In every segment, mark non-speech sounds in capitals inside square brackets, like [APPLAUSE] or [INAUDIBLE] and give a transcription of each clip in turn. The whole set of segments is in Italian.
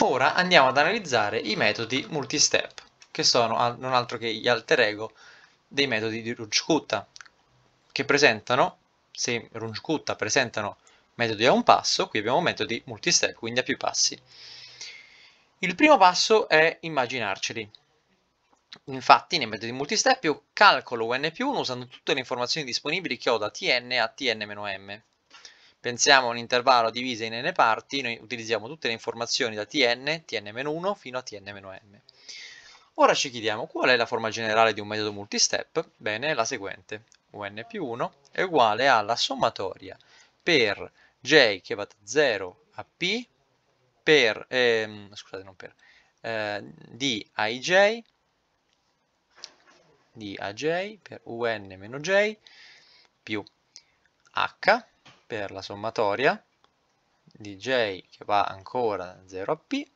Ora andiamo ad analizzare i metodi multistep, che sono non altro che gli alter ego dei metodi di Runge-Kutta, che presentano, se Runge-Kutta presentano metodi a un passo, qui abbiamo metodi multistep, quindi a più passi. Il primo passo è immaginarceli. Infatti nei metodi multistep io calcolo un più 1 usando tutte le informazioni disponibili che ho da tn a tn-m pensiamo a un intervallo diviso in n parti, noi utilizziamo tutte le informazioni da tn, tn-1 fino a tn-m. Ora ci chiediamo qual è la forma generale di un metodo multistep? Bene, è la seguente, un più 1 è uguale alla sommatoria per j che va da 0 a p per, eh, scusate, non per, eh, di aij di aj per un-j più h per la sommatoria di j che va ancora da 0 a p.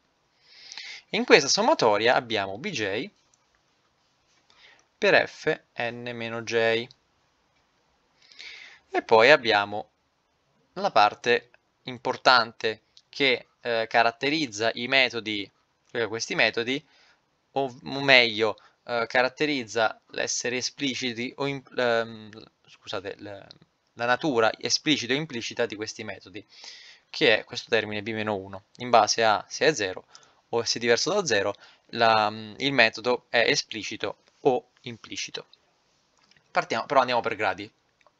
In questa sommatoria abbiamo bj per f n-j. E poi abbiamo la parte importante che eh, caratterizza i metodi, eh, questi metodi, o, o meglio, eh, caratterizza l'essere espliciti o in, ehm, scusate, la natura esplicita o implicita di questi metodi, che è questo termine b-1, in base a se è 0 o se è diverso da 0, la, mm, il metodo è esplicito o implicito. Partiamo, però andiamo per gradi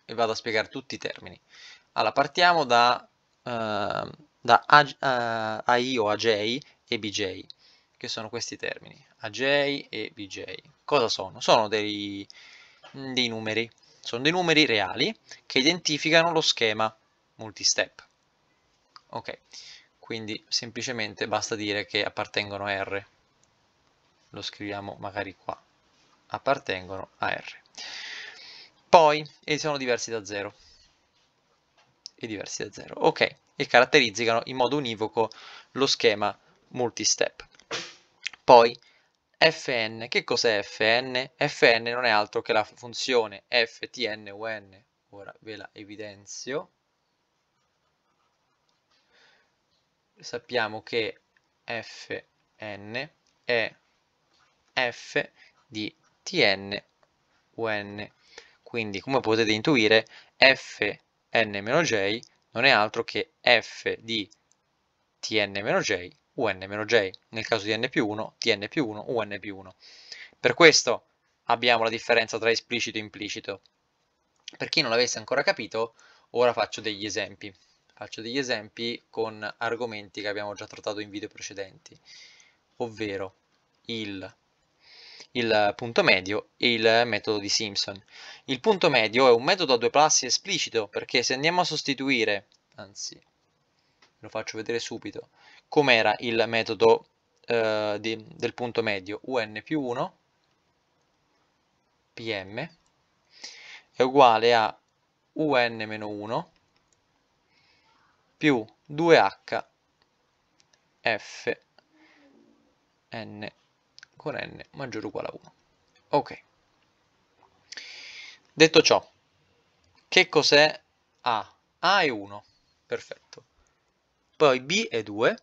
e vado a spiegare tutti i termini. Allora, partiamo da, uh, da uh, eh, AI o AJ e BJ, che sono questi termini, AJ e BJ. Cosa sono? Sono dei, mm, dei numeri sono dei numeri reali che identificano lo schema multistep. Ok, quindi semplicemente basta dire che appartengono a R. Lo scriviamo magari qua. Appartengono a R. Poi, e sono diversi da 0. E diversi da 0. Ok, e caratterizzano in modo univoco lo schema multistep. Poi, fn, che cos'è fn? fn non è altro che la funzione un, ora ve la evidenzio. Sappiamo che fn è f di tn un. Quindi come potete intuire fn-j non è altro che f di tn-j un-j, nel caso di n più 1, tn più 1, un più 1. Per questo abbiamo la differenza tra esplicito e implicito. Per chi non l'avesse ancora capito, ora faccio degli esempi. Faccio degli esempi con argomenti che abbiamo già trattato in video precedenti, ovvero il, il punto medio e il metodo di Simpson. Il punto medio è un metodo a due classi esplicito, perché se andiamo a sostituire, anzi lo faccio vedere subito, com'era il metodo eh, di, del punto medio un più 1 pm è uguale a un-1 meno più 2h f n con n maggiore o uguale a 1. Ok. Detto ciò, che cos'è A? A è 1, perfetto poi B è 2,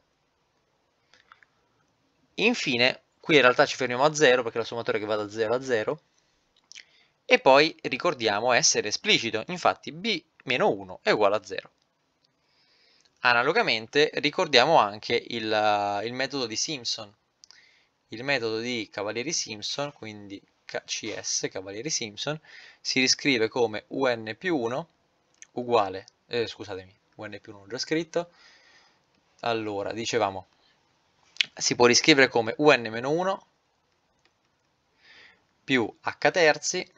infine qui in realtà ci fermiamo a 0 perché la sommatoria che va da 0 a 0, e poi ricordiamo essere esplicito, infatti B-1 è uguale a 0. Analogamente ricordiamo anche il, il metodo di Simpson, il metodo di Cavalieri Simpson, quindi CS, Cavalieri Simpson, si riscrive come un più 1 uguale, eh, scusatemi, un più 1 già scritto, allora, dicevamo, si può riscrivere come un-1 più h terzi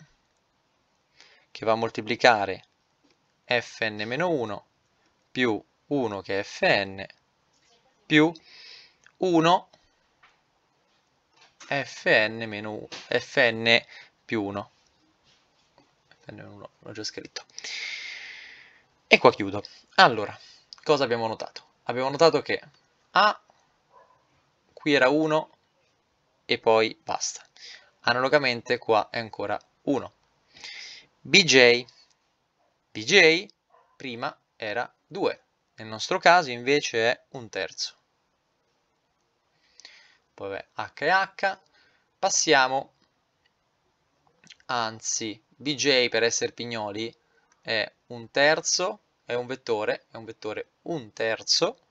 che va a moltiplicare fn-1 più 1 che è fn più 1 fn, fn più 1 fn 1 l'ho già scritto e qua chiudo allora cosa abbiamo notato abbiamo notato che A qui era 1 e poi basta. Analogamente qua è ancora 1. BJ, BJ prima era 2, nel nostro caso invece è un terzo. Poi H e H, passiamo, anzi BJ per essere pignoli è un terzo è un vettore, è un vettore un terzo,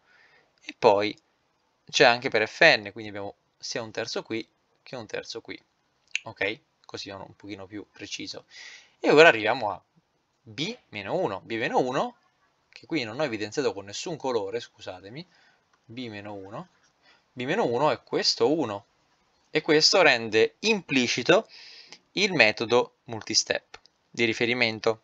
e poi c'è anche per fn, quindi abbiamo sia un terzo qui che un terzo qui, ok? Così sono un pochino più preciso. E ora arriviamo a b-1, b-1, che qui non ho evidenziato con nessun colore, scusatemi, b-1, b-1 è questo 1, e questo rende implicito il metodo multistep di riferimento.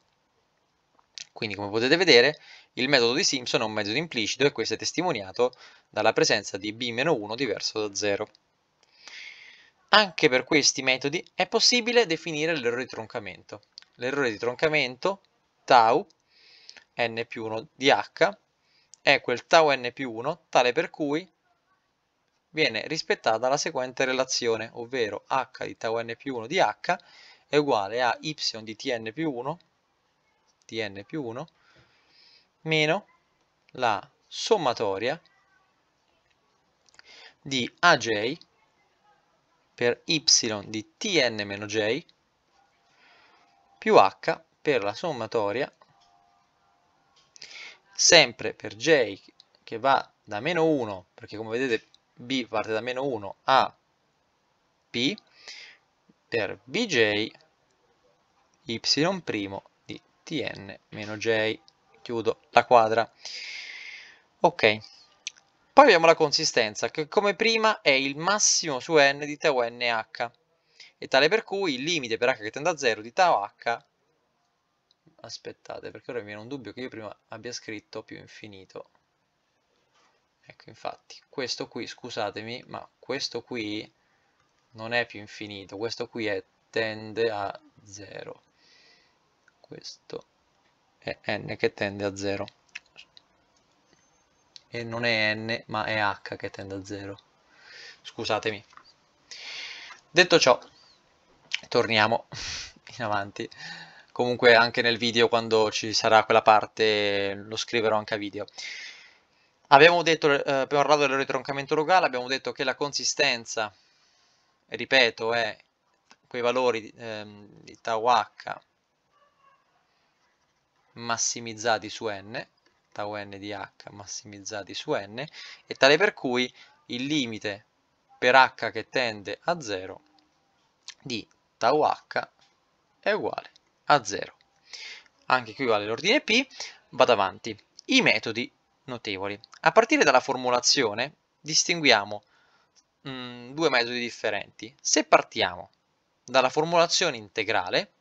Quindi come potete vedere il metodo di Simpson è un metodo implicito e questo è testimoniato dalla presenza di b-1 diverso da 0. Anche per questi metodi è possibile definire l'errore di troncamento. L'errore di troncamento tau n più 1 di h è quel tau n più 1 tale per cui viene rispettata la seguente relazione, ovvero h di tau n più 1 di h è uguale a y di tn più 1 di n più 1 meno la sommatoria di aj per y di tn meno j più h per la sommatoria sempre per j che va da meno 1 perché come vedete b parte da meno 1 a p per bj y' tn-j, chiudo la quadra. Ok, poi abbiamo la consistenza, che come prima è il massimo su n di tau nh, e tale per cui il limite per h che tende a 0 di tau h, aspettate, perché ora mi viene un dubbio che io prima abbia scritto più infinito. Ecco, infatti, questo qui, scusatemi, ma questo qui non è più infinito, questo qui è, tende a 0 questo è n che tende a 0 e non è n ma è h che tende a 0 scusatemi detto ciò torniamo [LAUGHS] in avanti comunque anche nel video quando ci sarà quella parte lo scriverò anche a video abbiamo detto eh, abbiamo parlato del ritroncamento locale abbiamo detto che la consistenza ripeto è quei valori eh, di tau h massimizzati su n, tau n di h massimizzati su n, e tale per cui il limite per h che tende a 0 di tau h è uguale a 0. Anche qui vale l'ordine p, vado avanti. I metodi notevoli. A partire dalla formulazione distinguiamo mh, mm, due metodi differenti. Se partiamo dalla formulazione integrale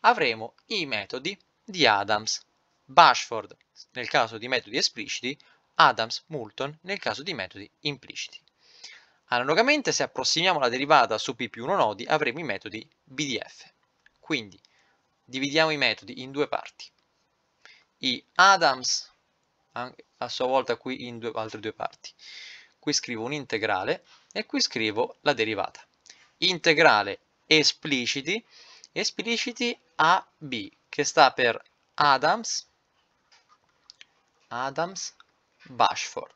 avremo i metodi di Adams, Bashford nel caso di metodi espliciti, Adams, Moulton nel caso di metodi impliciti. Analogamente, se approssimiamo la derivata su p più 1 nodi, avremo i metodi BDF. Quindi, dividiamo i metodi in due parti. I Adams, a sua volta qui in due, altre due parti. Qui scrivo un integrale e qui scrivo la derivata. Integrale espliciti, espliciti a b che sta per Adams, Adams Bashford.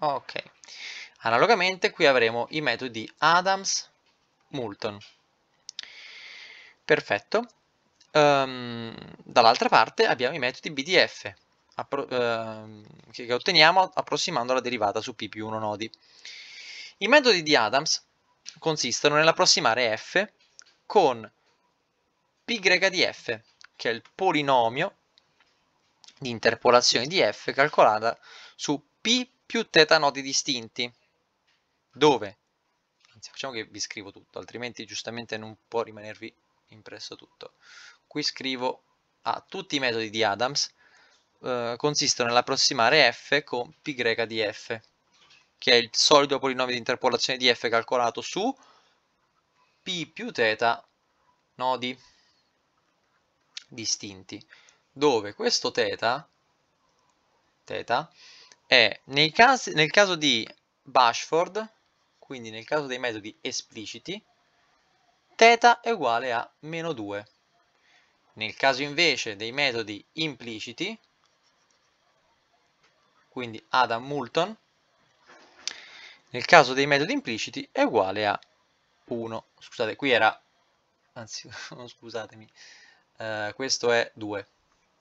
Ok, analogamente qui avremo i metodi Adams Moulton. Perfetto. Um, dall'altra parte abbiamo i metodi BDF ehm, che otteniamo approssimando la derivata su P più 1 nodi. I metodi di Adams consistono nell'approssimare F con πy di f, che è il polinomio di interpolazione di f calcolata su p più θ nodi distinti, dove, anzi facciamo che vi scrivo tutto, altrimenti giustamente non può rimanervi impresso tutto. Qui scrivo a ah, tutti i metodi di Adams eh, consistono nell'approssimare f con π di f, che è il solido polinomio di interpolazione di f calcolato su p più θ nodi distinti, dove questo teta, teta è casi, nel caso di Bashford, quindi nel caso dei metodi espliciti, θ è uguale a meno 2. Nel caso invece dei metodi impliciti, quindi Adam Moulton, nel caso dei metodi impliciti è uguale a 1. Scusate, qui era, anzi, [LAUGHS] scusatemi, eh, questo è 2,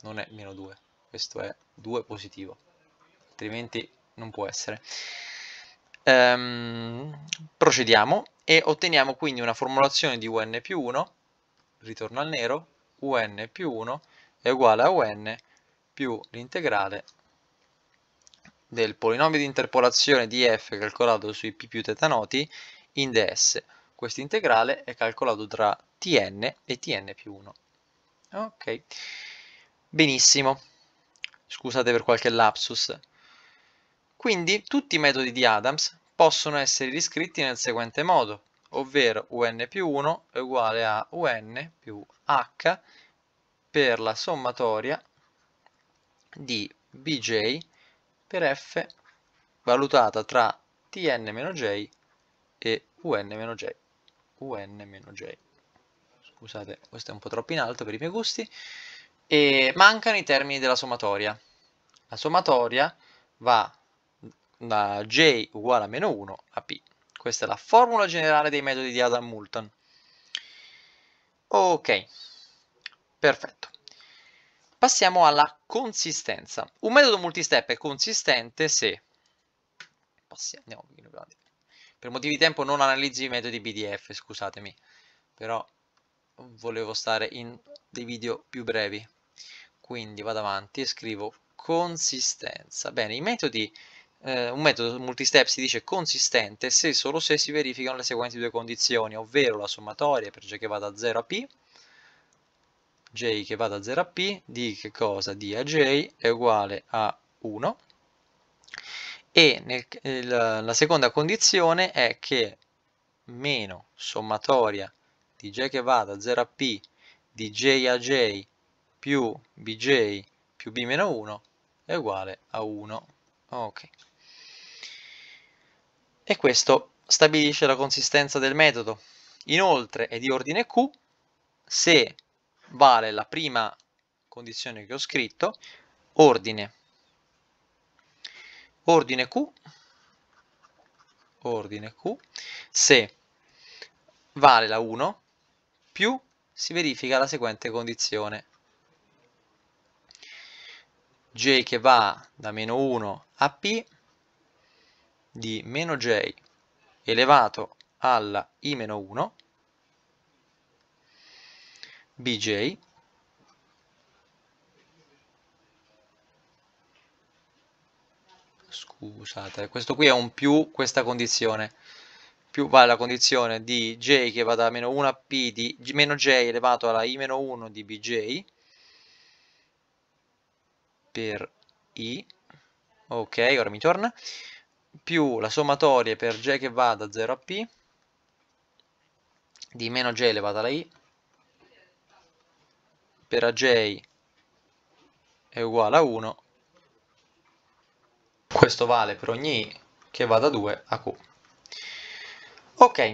non è meno 2, questo è 2 positivo, altrimenti non può essere. Ehm, procediamo e otteniamo quindi una formulazione di un più 1, ritorno al nero, un più 1 è uguale a un più l'integrale del polinomio di interpolazione di f calcolato sui p più teta noti in ds. Questo integrale è calcolato tra tn e tn più 1. Ok, benissimo. Scusate per qualche lapsus. Quindi tutti i metodi di Adams possono essere riscritti nel seguente modo, ovvero un più 1 è uguale a un più h per la sommatoria di bj per f valutata tra tn-j e un-j. un-j scusate, questo è un po' troppo in alto per i miei gusti, e mancano i termini della sommatoria. La sommatoria va da j uguale a meno 1 a p. Questa è la formula generale dei metodi di Adam Moulton. Ok, perfetto. Passiamo alla consistenza. Un metodo multistep è consistente se... Passiamo, per motivi di tempo non analizzi i metodi BDF, scusatemi, però volevo stare in dei video più brevi quindi vado avanti e scrivo consistenza bene i metodi eh, un metodo multistep si dice consistente se e solo se si verificano le seguenti due condizioni ovvero la sommatoria per j che va da 0 a p j che va da 0 a p di che cosa? di a j è uguale a 1 e nel, il, la seconda condizione è che meno sommatoria di j che va da 0 a p di j a j più bj più b meno 1 è uguale a 1. Ok. E questo stabilisce la consistenza del metodo. Inoltre è di ordine Q se vale la prima condizione che ho scritto, ordine. Ordine Q, ordine Q, se vale la 1 più si verifica la seguente condizione. j che va da meno 1 a p di meno j elevato alla i meno 1 bj scusate questo qui è un più questa condizione più vale la condizione di j che va da meno 1p a di meno j elevato alla i meno 1 di bj per i ok ora mi torna più la sommatoria per j che va da 0 a p di meno j elevato alla i per a j è uguale a 1 questo vale per ogni i che va da 2 a q Ok,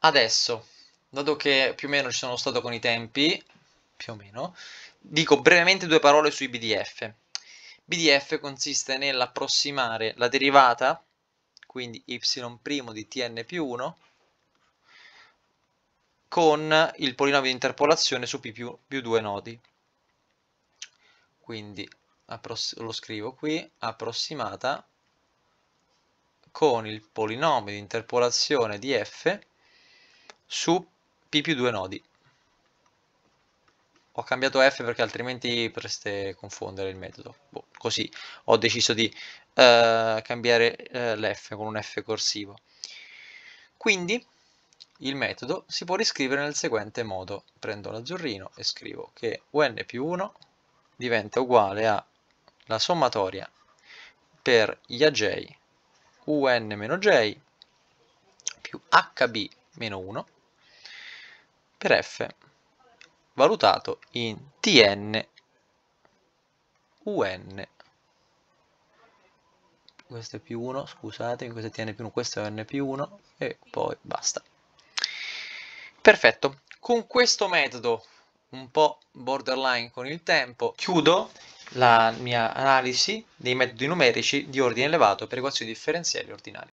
adesso, dato che più o meno ci sono stato con i tempi, più o meno, dico brevemente due parole sui BDF. BDF consiste nell'approssimare la derivata, quindi y' di tn più 1, con il polinomio di interpolazione su p più, più due nodi. Quindi lo scrivo qui, approssimata con il polinomio di interpolazione di f su p più 2 nodi. Ho cambiato f perché altrimenti potreste confondere il metodo. Boh, così ho deciso di eh, cambiare eh, l'f con un f corsivo. Quindi il metodo si può riscrivere nel seguente modo. Prendo l'azzurrino e scrivo che un più 1 diventa uguale alla sommatoria per gli AJ un-j più hb-1 per f valutato in tn un questo è più 1 scusatemi questo è tn più 1 questo è n più 1 e poi basta perfetto con questo metodo un po' borderline con il tempo chiudo la mia analisi dei metodi numerici di ordine elevato per equazioni differenziali ordinarie.